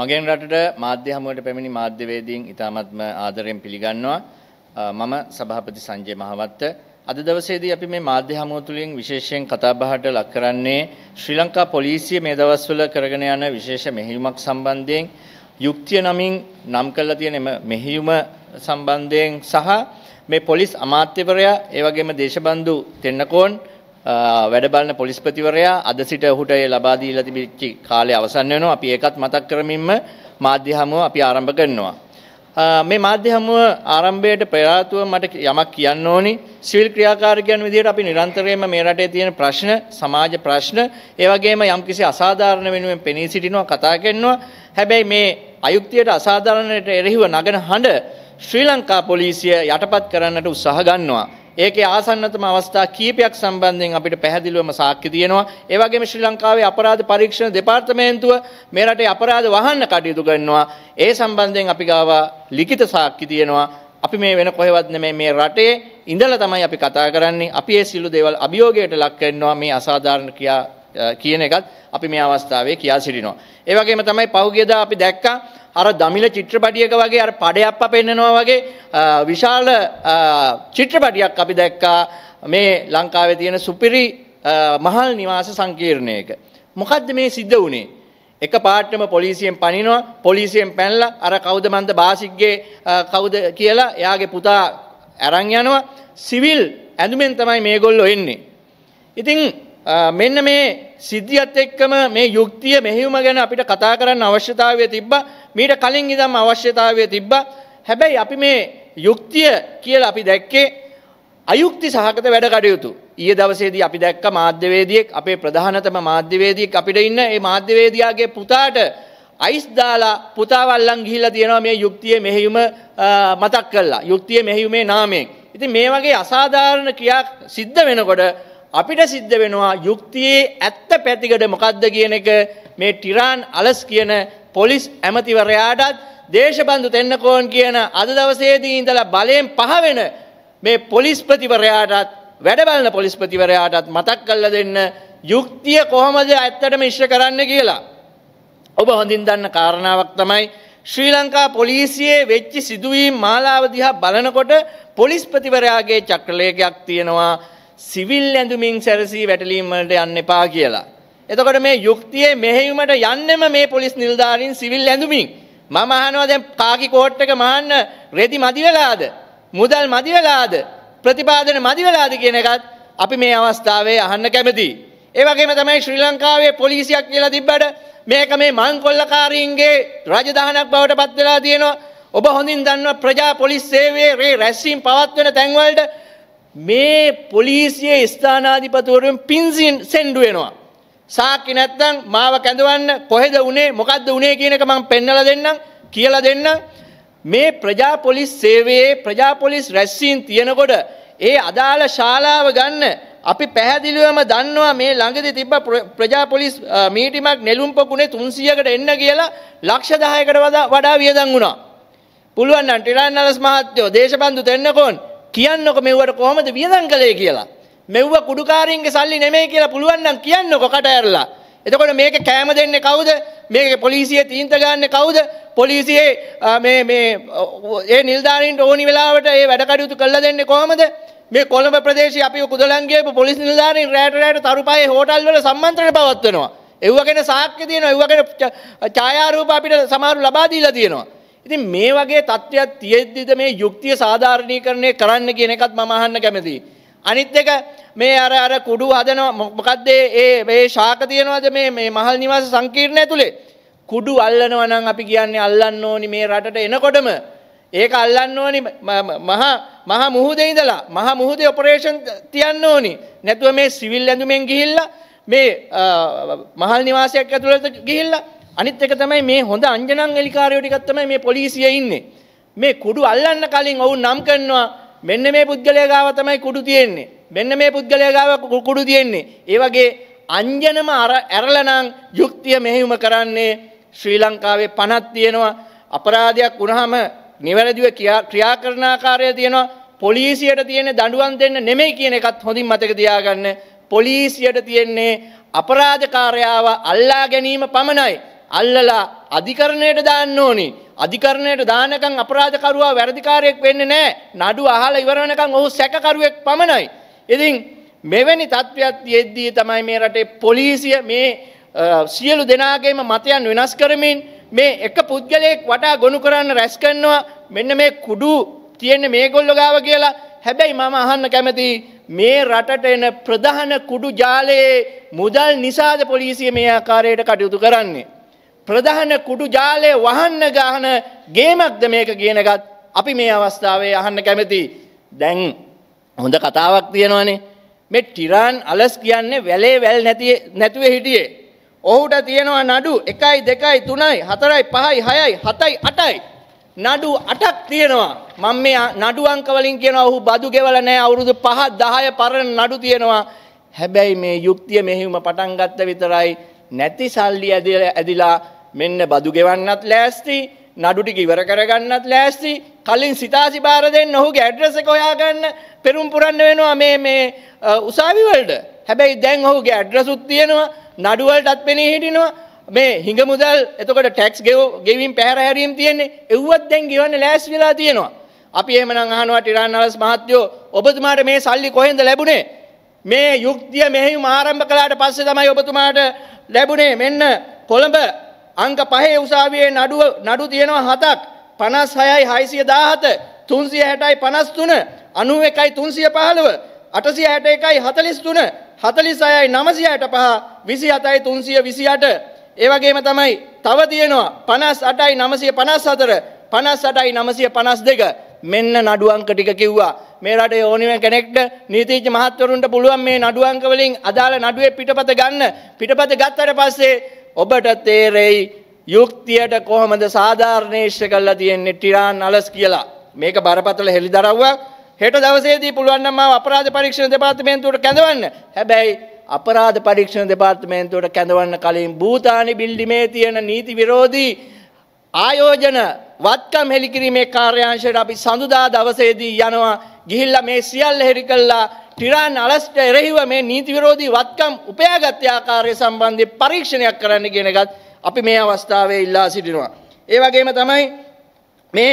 මගෙන් රටට මාධ්‍ය හමුවට පැමිණි මාධ්‍යවේදීන් ඉතාමත්ම ආදරයෙන් පිළිගන්නවා මම සභාපති සංජය මහවත්ත අද දවසේදී අපි මේ මාධ්‍ය හමුව තුළින් විශේෂයෙන් කතාබහට ලක් කරන්නේ ශ්‍රී ලංකා පොලිසිය මේ දවස්වල කරගෙන යන විශේෂ මෙහෙයුමක් සම්බන්ධයෙන් යුක්තිය නමින් නම් කරලා තියෙන මෙහෙයුම සම්බන්ධයෙන් සහ මේ පොලිස් අමාත්‍යවරයා ඒ වගේම දේශබන්දු තෙන්නකෝන් වැඩ බලන පොලිස්පතිවරයා අද සිට ඔහුට ඒ ලබා දීලා තිබිච්ච කාලය අවසන් වෙනවා. අපි ඒකත් මතක් කරමින්ම මාධ්‍ය හමුව අපි ආරම්භ කරනවා. මේ මාධ්‍ය හමුව ආරම්භයට පෙරාතුව මට යමක් කියන්න ඕනි සිවිල් ක්‍රියාකාරකයන් විදිහට අපි නිරන්තරයෙන්ම මේ රටේ තියෙන ප්‍රශ්න සමාජ ප්‍රශ්න ඒ වගේම යම්කිසි අසාධාරණ වෙනුවෙන් පෙනී සිටිනවා කතා කරනවා හැබැයි මේ අයුක්තියට අසාධාරණයට එරෙහිව නගන හඬ ශ්‍රී ලංකා පොලිසිය යටපත් කරන්නට උත්සාහ ගන්නවා ඒකේ ආසන්නතම අවස්ථා කීපයක් සම්බන්ධයෙන් අපිට පැහැදිලිවම සාක්ෂි තියෙනවා. ඒ වගේම ශ්‍රී ලංකාවේ අපරාධ පරීක්ෂණ දෙපාර්තමේන්තුව මේ රටේ අපරාධ වහන්න කටයුතු කරනවා. ඒ සම්බන්ධයෙන් අපි ගාව ලිඛිත සාක්ෂි තියෙනවා. අපි මේ වෙන කොහෙවත් නෙමෙයි මේ රටේ ඉඳලා තමයි අපි කතා කරන්නේ. අපි මේ සිළු දේවල් අභියෝගයට ලක් කරනවා මේ අසාධාරණ ක්‍රියා කියන එකත් අපි මේ අවස්ථාවේ කියා සිටිනවා. ඒ වගේම තමයි පහුගියදා අපි දැක්කා අර දමිල චිත්‍රපටියක වගේ අර පඩයක්ප පෙන්නනවා වගේ විශාල චිත්‍රපටියක් අපි දැක්කා මේ ලංකාවේ තියෙන සුපිරි මහල් නිවාස සංකීර්ණයක. මොකද්ද මේ සිද්ධ වුණේ? එක පාටම පොලිසියෙන් පනිනවා පොලිසියෙන් පැනලා අර කවුද මන්ද බාසික්ගේ කවුද කියලා එයාගේ පුතා අරන් යනවා සිවිල් ඇඳුමෙන් තමයි මේගොල්ලෝ එන්නේ. ඉතින් මෙන්න මේ සිද්ධියත් එක්කම මේ යුක්තිය මෙහිවම ගැන අපිට කතා කරන්න අවශ්‍යතාවය තිබ්බ මීට කලින් ඉදම් අවශ්‍යතාවය තිබ්බ හැබැයි අපි මේ යුක්තිය කියලා අපි දැක්කේ අයුක්ති සහගත වැඩ කටයුතු. ඊය දවසේදී අපි දැක්ක මාධ්‍යවේදියෙක් අපේ ප්‍රධානතම මාධ්‍යවේදියෙක් අපිට ඉන්න ඒ මාධ්‍යවේදියාගේ පුතාට අයිස් දාලා පුතාවල්ලන් ගිහිල්ලා තියෙනවා මේ යුක්තිය මෙහෙයුම මතක් කළා. යුක්තිය මෙහෙයුමේ නාමයෙන්. ඉතින් මේ වගේ අසාධාරණ ක්‍රියා සිද්ධ වෙනකොට අපිට සිද්ධ වෙනවා යුක්තියේ ඇත්ත පැතිකඩ මොකක්ද කියන එක මේ ටිරාන් අලස් කියන පොලිස් ඇමතිවරයාටත් දේශබන්දු තෙන්නකෝන් කියන අද දවසේදී ඉඳලා බලයෙන් පහවෙන මේ පොලිස්පතිවරයාටත් වැඩබලන පොලිස්පතිවරයාටත් මතක් කල්ල දෙන්න යුක්තිය කොහොමද ඇත්තට මිශ්‍ර කරන්න කියලා. ඔබ හොඳින් දන්න කාරණාවක් තමයි ශ්‍රී ලංකා පොලිසියේ වෙච්චි සිදුවීම් මාලාව දිහා බලනකොට පොලිස්පතිවරයාගේ චක්‍රලේඛයක් තියෙනවා සිවිල් ඇඳුමින් සැරසී වැටලීම් වලට යන්න එපා කියලා. එතකොට මේ යුක්තියේ මෙහෙයුමට යන්නෙම මේ පොලිස් නිලධාරීන් සිවිල් ඇඳුමින්. මම අහනවා දැන් කාකි කෝට් එක මහන්න රෙදි මදි වෙලාද? මුදල් මදි වෙලාද? ප්‍රතිපාදන මදි වෙලාද කියන එකත් අපි මේ අවස්ථාවේ අහන්න කැමතියි. ඒ වගේම තමයි ශ්‍රී ලංකාවේ පොලිසියක් කියලා තිබ්බට මේක මේ මංකොල්ලකාරීන්ගේ රජදහනක් බවට පත් වෙලා තියෙනවා. ඔබ හොඳින් දන්නවා ප්‍රජා පොලිස් සේවයේ රැස්වීම් පවත්වන තැන්වලට මේ පොලිසියේ ස්ථානාධිපතිවරුන් පින්සින් සෙන්ඩු වෙනවා. සාක්කි නැත්තම් මාව කැඳවන්න කොහෙද උනේ මොකද්ද උනේ කියන එක මම පෙන්වලා දෙන්නම් කියලා දෙන්නම්. මේ ප්‍රජා පොලිස් සේවයේ ප්‍රජා පොලිස් රැස්වීම් තියෙනකොට ඒ අදාළ ශාලාව ගන්න අපි පැහැදිලිවම දන්නවා මේ ළඟදි තිබ්බ ප්‍රජා පොලිස් මීටිමක් නෙළුම් පොකුණේ 300කට එන්න කියලා ලක්ෂ 10කට වඩා වියදම් වුණා. පුළුවන් නම් ටිරාන්නලස් මහත්තයෝ දේශබන්දු දෙන්නකොන් කියන්නක මෙව්වට කොහොමද වියදම් කළේ කියලා. මෙව්ව කුඩුකාරින්ගේ සල්ලි නෙමෙයි කියලා පුළුවන් නම් කියන්නකො කට ඇරලා. එතකොට මේක කෑම දෙන්නේ කවුද? මේක පොලිසිය තීන්ත ගන්නේ කවුද? පොලිසියේ මේ මේ ඒ නිලධාරීන්ට ඕනි වෙලාවට ඒ වැඩ කටයුතු කළා දෙන්නේ කොහමද? මේ කොළඹ ප්‍රදේශයේ අපි කුදලන් ගියපු පොලිස් නිලධාරීන් රැට රැට තරුපහේ හෝටල් වල සම්මන්ත්‍රණ පවත්වනවා. එව්වගෙන සාක්ෂි දෙනවා, එව්වගෙන ඡායාරූප අපිට සමහරු ලබා දීලා තියෙනවා. ඉතින් මේ වගේ තත්ත්වයක් තියෙද්දිද මේ යුක්තිය සාධාරණීකරණය කරන්න කියන එකත් මම අහන්න කැමතියි. අනිත් එක මේ අර අර කුඩු හදන මොකද්ද ඒ මේ ශාක තියනවාද මේ මේ මහල් නිවාස සංකීර්ණය ඇතුලේ කුඩු අල්ලනවා නම් අපි කියන්නේ අල්ලන්න ඕනි මේ රටට එනකොටම ඒක අල්ලන්න ඕනි මහා මහා මුහුදේ ඉඳලා මහා මුහුදේ ඔපරේෂන් තියන්න ඕනි නැතුව මේ සිවිල් ඇඳුමෙන් ගිහිල්ලා මේ මහල් නිවාසයක් ඇතුළට ගිහිල්ලා අනිත් එක තමයි මේ හොඳ අංජනන් එලිකාරයෝ ටිකක් තමයි මේ පොලිසිය ඉන්නේ. මේ කුඩු අල්ලන්න කලින් ඔවුන් නම් කරනවා මෙන්න මේ පුද්ගලයා ගාව තමයි කුඩු තියෙන්නේ. මෙන්න මේ පුද්ගලයා ගාව කුඩු තියෙන්නේ. ඒ වගේ අංජනම ඇරලනම් යුක්තිය මෙහෙයුම කරන්නේ ශ්‍රී ලංකාවේ 50ක් තියෙනවා. අපරාධයක් වුණාම නිවැරදිව ක්‍රියා කරන ආකාරය තියෙනවා. පොලිසියට තියෙන දඬුවම් දෙන්න නෙමෙයි කියන එකත් හොඳින් මතක තියාගන්න. පොලිසියට තියෙන්නේ අපරාධ කාර්යාව අල්ලා ගැනීම පමණයි. අල්ලලා අධිකරණයට දාන්න ඕනි. අධිකරණයට දානකම් අපරාධකරුවා වැරදිකාරයෙක් වෙන්නේ නැහැ. නඩුව අහලා ඉවර වෙනකම් ඔහු සැකකරුවෙක් පමණයි. ඉතින් මෙවැනි තත්ත්වයක් යෙද්දී තමයි මේ රටේ පොලිසිය මේ සියලු දෙනාගේම මතයන් වෙනස් කරමින් මේ එක පුද්ගලයෙක් වටා ගොනු කරන්න රැස් කරනවා මෙන්න මේ කුඩු තියෙන මේ ගොල්ලො ගාව කියලා හැබැයි මම අහන්න කැමති මේ රටට එන ප්‍රධාන කුඩු ජාලයේ මුදල් නිසාද පොලිසිය මේ ආකාරයට කටයුතු කරන්නේ. ප්‍රධාන කුඩු ජාලය වහන්න ගහන ගේමක්ද මේක කියනකත් අපි මේ අවස්ථාවේ අහන්න කැමති. දැන් හොඳ කතාවක් තියෙනවානේ. මේ ටිරාන් අලස් කියන්නේ වැලේ වැල් නැති නැතුව හිටියේ. ඔහුට තියෙනවා නඩු 1යි 2යි 3යි 4යි 5යි 6යි 7යි 8යි නඩු 8ක් තියෙනවා. මම මේ නඩු අංක වලින් කියනවා ඔහු බදු ගෙවලා නැහැ අවුරුදු 5 10 පරණ නඩු තියෙනවා. හැබැයි මේ යුක්තිය මෙහිම පටන් ගත්ත විතරයි නැති සල්ලි ඇදිලා මෙන්න බදු ගෙවන්නත් ලෑස්ති නඩු ටික ඉවර කරගන්නත් ලෑස්ති කලින් සිතාසි බාර දෙන්න ඔහුගේ ඇඩ්‍රස් එක හොයාගන්න පෙරම් පුරන්න වෙනවා මේ මේ උසාවි වලට. හැබැයි දැන් ඔහුගේ ඇඩ්‍රස් උත් තියෙනවා නඩු වලටත් පෙනී හිටිනවා. මේ හිඟ මුදල් එතකොට ටැක්ස් ගෙවීම් පැහැර හැරීම් තියෙන්නේ. එව්වත් දැන් ගෙවන්න ලෑස්ති වෙලා තියෙනවා. අපි එහෙමනම් අහනවා ටිරාන්නවස් මහත්තයෝ ඔබතුමාට මේ සල්ලි කොහෙන්ද ලැබුණේ? මේ යුක්තිය මෙහෙම ආරම්භ කළාට පස්සේ තමයි ඔබතුමාට ලැබුණේ මෙන්න කොළඹ අංක පහේ උසාවියේ නඩුව නඩු තියෙනවා හතක් 56යි 617 360යි 53 91යි 315 861යි 43 46යි 965 27යි 328 ඒ වගේම තමයි තව තියෙනවා 58යි 954 58යි 952 මෙන්න නඩු අංක ටික කිව්වා මේ රටේ ඕනිම කෙනෙක්ට නීතිඥ මහත්වරුන්ට පුළුවන් මේ නඩු අංක වලින් අදාළ නඩුවේ පිටපත ගන්න පිටපත ගත්තට පස්සේ ඔබට තේරෙයි යුක්තියට කොහොමද සාධාරණේශ්‍ය කල්ලා තියෙන්නේ ටිරාන් අලස් කියලා මේක බරපතල හෙළි දරව්වක් හෙට දවසේදී පුළුවන්න්නම අපරාධ පරීක්ෂණ දෙපාර්තමේන්තුවට කැඳවන්න හැබැයි අපරාධ පරීක්ෂණ දෙපාර්තමේන්තුවට කැඳවන්න කලින් භූතානි බිල්ඩිමේ තියෙන නීති විරෝධී ආයෝජන වත්කම් හෙළිකිරීමේ කාර්යාංශයට අපි සඳුදා දවසේදී යනවා ගිහිල්ලා මේ සියල්ල හෙරි කළා ටිරාන් අලස්ට එරෙහිව මේ නීති විරෝධී වත්කම් උපයාගත් ආකාරය සම්බන්ධයෙන් පරීක්ෂණයක් කරන්න කියන එකත් අපි මේ අවස්ථාවේ ඉල්ලා සිටිනවා. ඒ වගේම තමයි මේ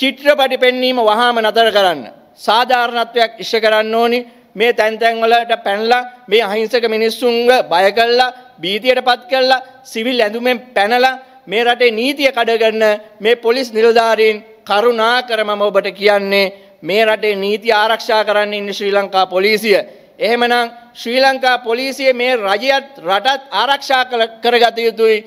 චිත්‍රපටි පෙන්වීම වහාම නතර කරන්න. සාධාරණත්වයක් ඉෂ්ට කරන්න ඕනි. මේ තැන් තැන් වලට පැනලා මේ අහිංසක මිනිස්සුන්ව බය කළා, බීතියටපත් කළා, සිවිල් ඇඳුමෙන් පැනලා මේ රටේ නීතිය කඩගන්න මේ පොලිස් නිලධාරීන් කරුණාකර මම ඔබට කියන්නේ මේ රටේ නීති ආරක්ෂා කරන්න ඉන්න ශ්‍රී ලංකා පොලිසිය. එහෙමනම් ශ්‍රී ලංකා පොලිසිය මේ රජයත් රටත් ආරක්ෂා කරගත යුතුයි.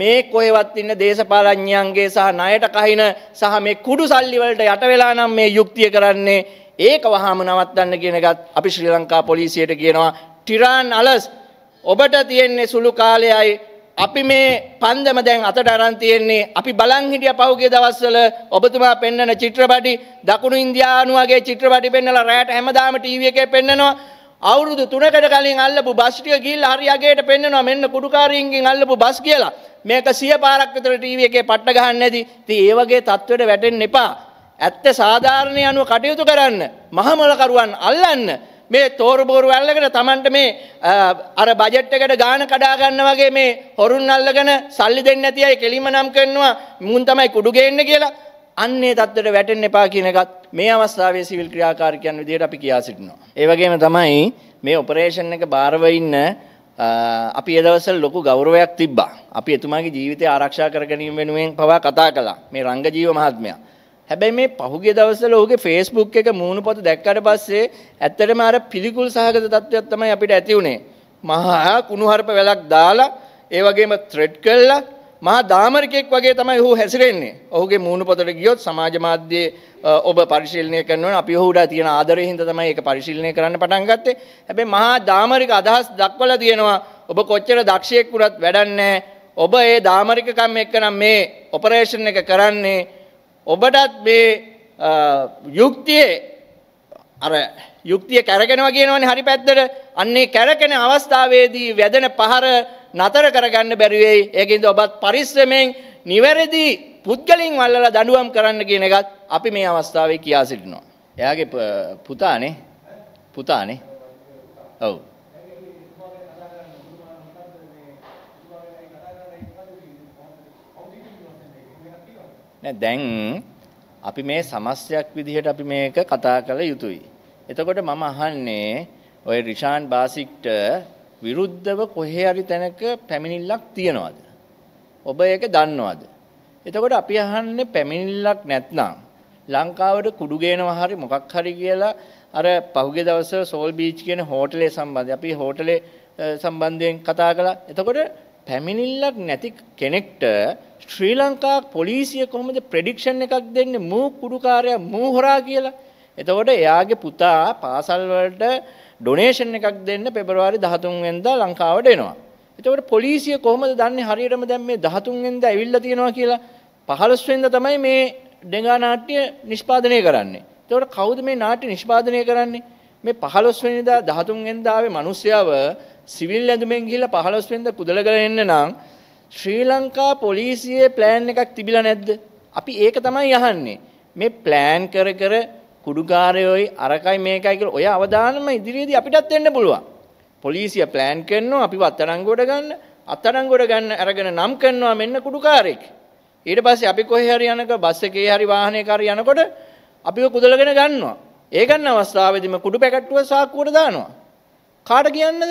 මේ කොහෙවත් ඉන්න දේශපාලඥයන්ගේ සහ ණයට කහින සහ මේ කුඩු සල්ලි වලට යට වෙලා නම් මේ යුක්තිය කරන්නේ ඒක වහාම නවත්තන්න කියන එකත් අපි ශ්‍රී ලංකා පොලිසියට කියනවා ටිරාන් අලස් ඔබට තියෙන්නේ සුළු කාලයයි අපි මේ පන්දම දැන් අතට අරන් තියෙන්නේ අපි බලන් හිටිය පහුගිය දවස්වල ඔබතුමා පෙන්වන චිත්‍රපටි දකුණු ඉන්දියානු වගේ චිත්‍රපටි පෙන්වලා රැයට හැමදාම ටීවී එකේ පෙන්වනවා අවුරුදු 3කට කලින් අල්ලපු බස් ටික ගිහිල්ලා හරි අගේට පෙන්වනවා මෙන්න කුඩුකාරීන්ගෙන් අල්ලපු බස් කියලා මේක සිය පාරක් විතර ටීවී එකේ පට්ට ගහන්න නැති ඉතින් ඒ වගේ තත්ත්වයට වැටෙන්න එපා ඇත්ත සාධාරණය අනුව කටයුතු කරන්න මහමලකරුවන් අල්ලන්න මේ තෝරුබෝරු අල්ලගෙන Tamanට මේ අර බජට් එකට ගාන කඩා ගන්න වගේ මේ හොරුන් අල්ලගෙන සල්ලි දෙන්නේ නැති අය කෙලිම නම් කරනවා මුන් තමයි කුඩු ගේන්නේ කියලා අන්නේ தත්තට වැටෙන්න එපා කියන එකත් මේ අවස්ථාවේ සිවිල් ක්‍රියාකාරකයන් විදිහට අපි කියා සිටිනවා. ඒ වගේම තමයි මේ ඔපරේෂන් එක බාරව ඉන්න අපි එදවසල් ලොකු ගෞරවයක් තිබ්බා. අපි එතුමාගේ ජීවිතය ආරක්ෂා කර ගැනීම වෙනුවෙන් පවා කතා කළා. මේ රංගජීව මහත්මයා. හැබැයි මේ පහුගිය දවස්වල ඔහුගේ Facebook එක මූණු පොත දැක්කට පස්සේ ඇත්තටම අර පිළිකුල් සහගත තත්ත්වයක් තමයි අපිට ඇති වුනේ. මහා කුණුහරුප වැලක් දාලා ඒ වගේම ත්‍රෙඩ් කළා මහා දාමරිකෙක් වගේ තමයි ඔහු හැසිරෙන්නේ. ඔහුගේ මූණු පොතට ගියොත් සමාජ මාධ්‍යයේ ඔබ පරිශීලනය කරනවා අපි ඔහුට තියෙන ආදරය හින්දා තමයි ඒක පරිශීලනය කරන්න පටන් ගත්තේ. හැබැයි මහා දාමරික අදහස් දක්වලා තියෙනවා ඔබ කොච්චර දක්ෂයෙක් වුණත් වැඩක් ඔබ ඒ දාමරිකකම් එක්ක නම් මේ ඔපරේෂන් එක කරන්නේ ඔබටත් මේ යුක්තියේ අර යුක්තිය කැරගෙනවා කියනවනේ හරි පැත්තට අන්නේ කැරකෙන අවස්ථාවේදී වැදෙන පහර නතර කරගන්න බැරි වෙයි. ඒකින්ද ඔබත් පරිස්සමෙන් නිවැරදි පුද්ගලින් වල්ලලා දඬුවම් කරන්න කියන එකත් අපි මේ අවස්ථාවේ කියා සිටිනවා. එයාගේ පුතානේ පුතානේ. ඔව්. දැන් අපි මේ සමස්තයක් විදිහට අපි මේක කතා කළ යුතුයි. එතකොට මම අහන්නේ ඔය රිෂාන් බාසික්ට විරුද්ධව කොහේ හරි තැනක පැමිණිල්ලක් තියනවාද? ඔබ ඒක දන්නවද? එතකොට අපි අහන්නේ පැමිණිල්ලක් නැත්නම් ලංකාවට කුඩු ගේනවා හරි මොකක් හරි කියලා අර පහුගිය දවස් සෝල් බීච් කියන හෝටලේ සම්බන්ධයෙන් අපි හෝටලේ සම්බන්ධයෙන් කතා කළා. එතකොට පැමිණිල්ලක් නැති කෙනෙක්ට ශ්‍රී ලංකා පොලිසිය කොහොමද ප්‍රෙඩික්ෂන් එකක් දෙන්නේ මූ කුඩුකාරයා මූ හොරා කියලා. එතකොට එයාගේ පුතා පාසල් වලට ඩොනේෂන් එකක් දෙන්න පෙබරවාරි 13 වෙනිදා ලංකාවට එනවා. එතකොට පොලිසිය කොහොමද දන්නේ හරියටම දැන් මේ 13 වෙනිදා ඇවිල්ලා තියෙනවා කියලා? 15 වෙනිදා තමයි මේ ඩෙඟා නාට්‍ය නිෂ්පාදනය කරන්නේ. එතකොට කවුද මේ නාට්‍ය නිෂ්පාදනය කරන්නේ? මේ 15 වෙනිදා 13 වෙනිදාවේ මිනිස්යව සිවිල් ඇඳුමෙන් ගිහිල්ලා 15 වෙනිදා කුදලගල එන්න නම් ශ්‍රී ලංකා පොලිසියේ ප්ලෑන් එකක් තිබිලා නැද්ද? අපි ඒක තමයි අහන්නේ. මේ ප්ලෑන් කර කර කුඩුකාරයෝයි අරකයි මේකයි කියලා ඔය අවධානම ඉදිරියේදී අපිටත් දෙන්න පුළුවන්. පොලිසිය ප්ලෑන් කරනවා අපි අත්අඩංගුවට ගන්න, අත්අඩංගුවට ගන්න අරගෙන නම් කරනවා මෙන්න කුඩුකාරයෙක්. ඊට පස්සේ අපි කොහේ හරි යනක බස් එකේ හරි වාහනයක හරි යනකොට අපිව කුදලගෙන ගන්නවා. ඒ ගන්න අවස්ථාවේදීම කුඩු පැකට්ටුව සාක්කුවට දානවා. කාට කියන්නද?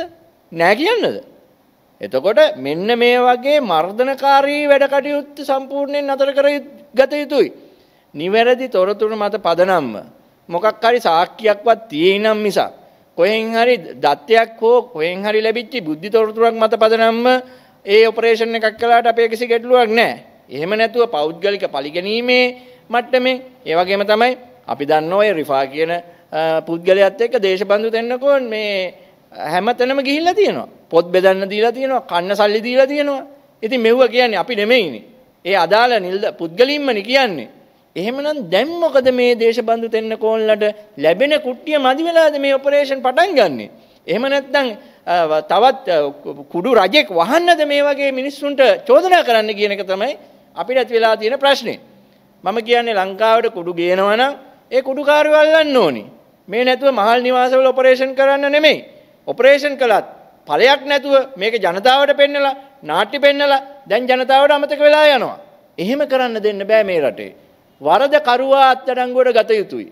නැහැ කියන්නද? එතකොට මෙන්න මේ වගේ මර්ධනකාරී වැඩ කටයුත්ත සම්පූර්ණයෙන් නතර කර ගත යුතුයි. නිවැරදි තොරතුරු මත පදනම්ම මොකක් හරි සාක්කියක්වත් තියෙනම් මිසක් කොහෙන් හරි දත්තයක් හෝ කොහෙන් හරි ලැබිච්ච බුද්ධි තොරතුරක් මත පදනම්ම ඒ ඔපරේෂන් එකක් කළාට අපේ කිසි ගැටලුවක් නැහැ. එහෙම නැතුව පෞද්ගලික පරිගැනීමේ මට්ටමේ ඒ වගේම තමයි අපි දන්න ඔය රිෆා කියන පුද්ගලයාත් එක්ක දේශබන්දු දෙන්නකෝ මේ හැමතැනම ගිහිල්ලා තියෙනවා. පොත් බෙදන්න දීලා තියෙනවා, කන්න සල්ලි දීලා තියෙනවා. ඉතින් මෙව්ව කියන්නේ අපි නෙමෙයිනේ. ඒ අදාළ නිල්ද පුද්ගලින්මනේ කියන්නේ. එහෙමනම් දැන් මොකද මේ දේශබන්දු තෙන්නකෝන්ලට ලැබෙන කුට්ටිය මදි වෙලාද මේ ඔපරේෂන් පටන් ගන්නෙ? එහෙම නැත්නම් තවත් කුඩු රජෙක් වහන්නද මේ වගේ මිනිස්සුන්ට චෝදනා කරන්න කියන එක තමයි අපිට ඇති වෙලා තියෙන ප්‍රශ්නේ. මම කියන්නේ ලංකාවට කුඩු ගේනවා නම් ඒ කුඩුකාරයෝ අල්ලන්න ඕනි. මේ නැතුව මහල් නිවාසවල ඔපරේෂන් කරන්න නෙමෙයි. ඔපරේෂන් කළත් ඵලයක් නැතුව මේක ජනතාවට පෙන්නලා නාට්‍ය පෙන්නලා දැන් ජනතාවට අමතක වෙලා යනවා. එහෙම කරන්න දෙන්න බෑ මේ රටේ. වරද කරුවා අත්අඩංගුවට ගත යුතුයි.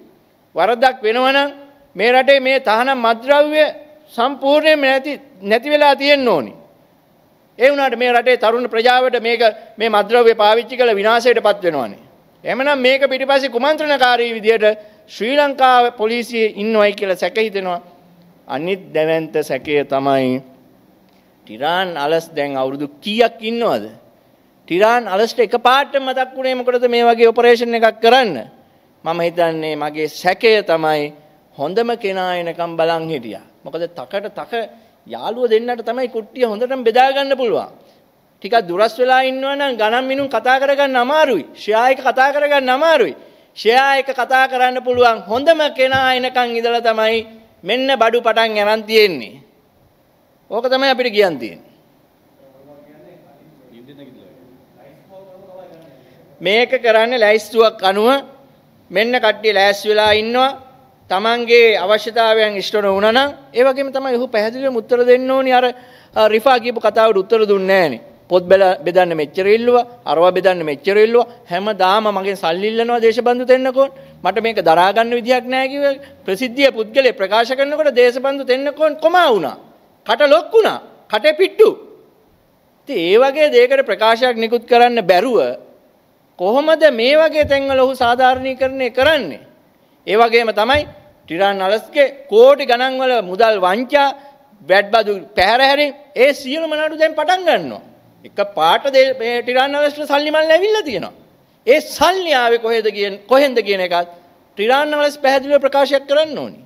වරදක් වෙනවනම් මේ රටේ මේ තහනම් මද්ද්‍රව්‍ය සම්පූර්ණයෙන්ම නැති නැති වෙලා තියෙන්න ඕනි. ඒ වුණාට මේ රටේ තරුණ ප්‍රජාවට මේක මේ මද්ද්‍රව්‍ය පාවිච්චි කළ විනාශයටපත් වෙනවානේ. එහෙමනම් මේක පිටිපස්සේ කුමන්ත්‍රණකාරී විදියට ශ්‍රී ලංකාව පොලිසිය ඉන්නවයි කියලා සැක හිතෙනවා. අනිත් දැවැන්ත සැකය තමයි ටිරාන් අලස් දැන් අවුරුදු කීයක් ඉන්නවද? ටිරාන් අලස්ට එකපාරට මතක් වුණේ මොකටද මේ වගේ ඔපරේෂන් එකක් කරන්න? මම හිතන්නේ මගේ සැකය තමයි හොඳම කෙනා එනකම් බලන් හිටියා. මොකද තකට තක යාළුව දෙන්නට තමයි කුට්ටිය හොඳටම බෙදා ගන්න පුළුවන්. ටිකක් දුරස් වෙලා ඉන්නවනම් ගණන් මිනුම් කතා කරගන්න අමාරුයි. ෂෙයා එක කතා කරගන්න අමාරුයි. ෂෙයා එක කතා කරන්න පුළුවන් හොඳම කෙනා එනකන් ඉඳලා තමයි මෙන්න බඩු පටන් ගන්න තියෙන්නේ. ඕක තමයි අපිට කියන්න තියෙන්නේ. මේක කරන්නේ ලැයිස්තුවක් අනුව මෙන්න කට්ටිය ලෑස්ති වෙලා ඉන්නවා. Tamange අවශ්‍යතාවයන් ඉෂ්ට නොවුණා නම් ඒ වගේම තමයි ඔහු පැහැදිලිවම උත්තර දෙන්න ඕනි අර රිෆා කියපු කතාවට උත්තර දුන්නේ නැහනේ. පොත් බෙදන්න මෙච්චර ඉල්ලුවා, අරවා බෙදන්න මෙච්චර ඉල්ලුවා. හැමදාම මගෙන් සල්ලි ඉල්ලනවා දේශබන්දු දෙන්නකෝන්. මට මේක දරා ගන්න විදියක් නැහැ කිව්ව ප්‍රසිද්ධිය පුද්ගලයා ප්‍රකාශ කරනකොට දේශබන්දු දෙන්නකෝන් කොමා වුණා. කට ලොක් වුණා. කටේ පිට්ටු. ඉතින් ඒ වගේ දෙයකට ප්‍රකාශයක් නිකුත් කරන්න බැරුව කොහොමද මේ වගේ තැන්වල ඔහු සාධාරණීකරණය කරන්නේ? ඒ වගේම තමයි ටිරන් අලස්ගේ කෝටි ගණන්වල මුදල් වංචා වැඩ්බදු පැහැරහැරින් ඒ සියලුම නඩු දැන් පටන් ගන්නවා. එක පාට මේ ටිරාන්නවලට සල්ලි මල්ල ඇවිල්ලා තියෙනවා. ඒ සල්ලි ආවේ කොහෙද කියන කොහෙන්ද කියන එකත් ටිරාන්නවලස් පැහැදිලිව ප්‍රකාශයක් කරන්න ඕනේ.